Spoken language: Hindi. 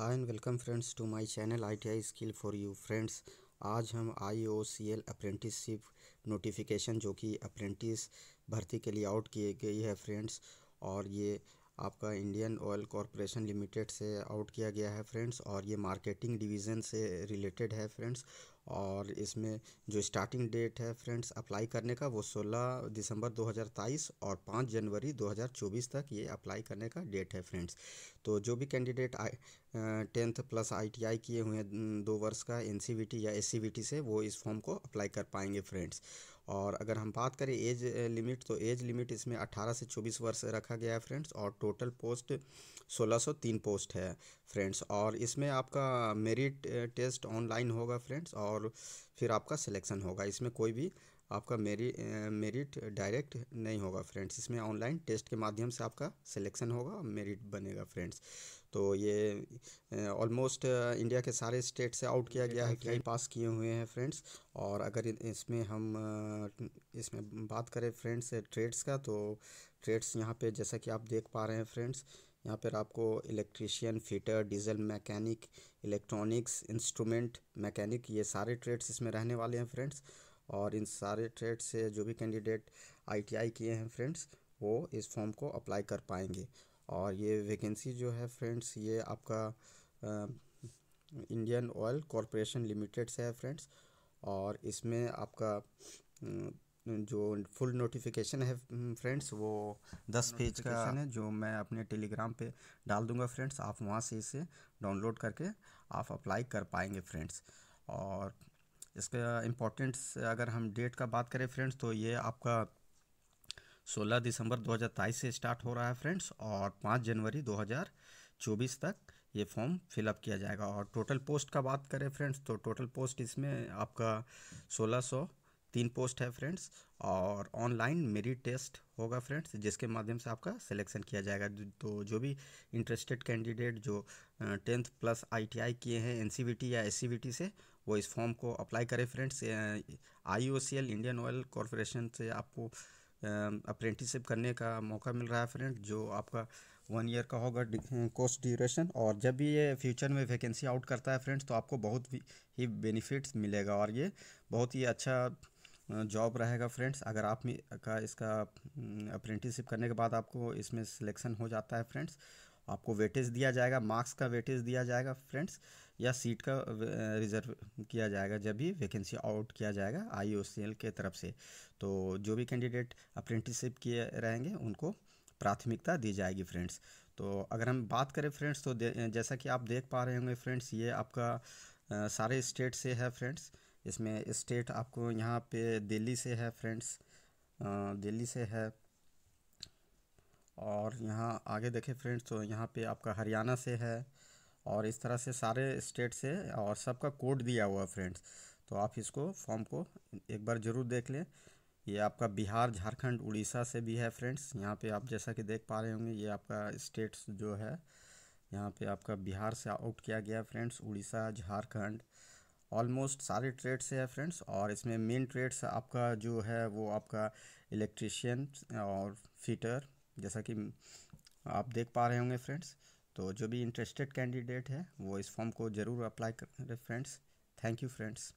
hi and welcome friends to my channel ITI skill for you friends आज हम I O C L apprenticeship notification जो कि अप्रेंटिस भर्ती के लिए आउट किए गई है फ्रेंड्स और ये आपका इंडियन ऑयल कॉरपोरेशन लिमिटेड से आउट किया गया है फ्रेंड्स और ये मार्केटिंग डिवीज़न से रिलेटेड है फ्रेंड्स और इसमें जो स्टार्टिंग डेट है फ्रेंड्स अप्लाई करने का वो 16 दिसंबर 2023 और 5 जनवरी 2024 तक ये अप्लाई करने का डेट है फ्रेंड्स तो जो भी कैंडिडेट टेंथ प्लस आईटीआई किए हुए हैं दो वर्ष का एनसीवीटी या एससीवीटी से वो इस फॉर्म को अप्लाई कर पाएंगे फ्रेंड्स और अगर हम बात करें एज लिमिट तो एज लिमिट इसमें 18 से 24 वर्ष रखा गया है फ्रेंड्स और टोटल पोस्ट 1603 पोस्ट है फ्रेंड्स और इसमें आपका मेरिट टेस्ट ऑनलाइन होगा फ्रेंड्स और फिर आपका सिलेक्शन होगा इसमें कोई भी आपका मेरी मेरिट डायरेक्ट नहीं होगा फ्रेंड्स इसमें ऑनलाइन टेस्ट के माध्यम से आपका सिलेक्शन होगा मेरिट बनेगा फ्रेंड्स तो ये ऑलमोस्ट इंडिया के सारे स्टेट से आउट किया गया है कि पास किए हुए हैं फ्रेंड्स और अगर इसमें हम इसमें बात करें फ्रेंड्स ट्रेड्स का तो ट्रेड्स यहाँ पे जैसा कि आप देख पा रहे हैं फ्रेंड्स यहाँ पर आपको electrician fitter diesel mechanic electronics instrument mechanic ये सारे ट्रेड्स इसमें रहने वाले हैं फ्रेंड्स और इन सारे ट्रेड से जो भी कैंडिडेट आईटीआई किए हैं फ्रेंड्स वो इस फॉर्म को अप्लाई कर पाएंगे और ये वैकेंसी जो है फ्रेंड्स ये आपका आ, इंडियन ऑयल कॉरपोरेशन लिमिटेड से है फ्रेंड्स और इसमें आपका जो फुल नोटिफिकेशन है फ्रेंड्स वो दस पेज का है जो मैं अपने टेलीग्राम पे डाल दूंगा फ्रेंड्स आप वहाँ से इसे डाउनलोड करके आप अप्लाई कर पाएंगे फ्रेंड्स और इसका इम्पोर्टेंस अगर हम डेट का बात करें फ्रेंड्स तो ये आपका 16 दिसंबर 2023 से स्टार्ट हो रहा है फ्रेंड्स और 5 जनवरी 2024 तक ये फॉर्म फिलअप किया जाएगा और टोटल पोस्ट का बात करें फ्रेंड्स तो टोटल पोस्ट इसमें आपका सोलह सौ तीन पोस्ट है फ्रेंड्स और ऑनलाइन मेरिट टेस्ट होगा फ्रेंड्स जिसके माध्यम से आपका सिलेक्शन किया जाएगा तो जो भी इंटरेस्टेड कैंडिडेट जो टेंथ प्लस आईटीआई किए हैं एनसीबीटी या एससीवीटी से वो इस फॉर्म को अप्लाई करें friends IOCL Indian oil corporation से आपको अप्रेंटिसिप करने का मौका मिल रहा है फ्रेंड जो आपका वन ईयर का होगा कोर्स ड्यूरेशन और जब भी ये फ्यूचर में वैकेंसी आउट करता है फ्रेंड्स तो आपको बहुत ही बेनिफिट्स मिलेगा और ये बहुत ही अच्छा जॉब रहेगा फ्रेंड्स अगर आप में का इसका अप्रेंटिसिप करने के बाद आपको इसमें सिलेक्शन हो जाता है फ्रेंड्स आपको वेटेज दिया जाएगा मार्क्स का वेटेज दिया जाएगा फ्रेंड्स या सीट का रिजर्व किया जाएगा जब भी वैकेंसी आउट किया जाएगा आई के तरफ से तो जो भी कैंडिडेट अप्रेंटिसिप किए रहेंगे उनको प्राथमिकता दी जाएगी फ्रेंड्स तो अगर हम बात करें फ्रेंड्स तो जैसा कि आप देख पा रहे होंगे फ्रेंड्स ये आपका आ, सारे स्टेट से है फ्रेंड्स इसमें स्टेट आपको यहाँ पे दिल्ली से है फ्रेंड्स दिल्ली से है और यहाँ आगे देखें फ्रेंड्स तो यहाँ पे आपका हरियाणा से है और इस तरह से सारे स्टेट से और सबका कोड दिया हुआ है फ्रेंड्स तो आप इसको फॉर्म को एक बार ज़रूर देख लें ये आपका बिहार झारखंड उड़ीसा से भी है फ्रेंड्स यहाँ पे आप जैसा कि देख पा रहे होंगे ये आपका स्टेट्स जो है यहाँ पे आपका बिहार से आउट किया गया फ्रेंड्स उड़ीसा झारखंड ऑलमोस्ट सारे ट्रेड्स है फ्रेंड्स और इसमें मेन ट्रेड्स आपका जो है वो आपका इलेक्ट्रिशियन और फिटर जैसा कि आप देख पा रहे होंगे फ्रेंड्स तो जो भी इंटरेस्टेड कैंडिडेट है वो इस फॉर्म को ज़रूर अप्लाई कर फ्रेंड्स थैंक यू फ्रेंड्स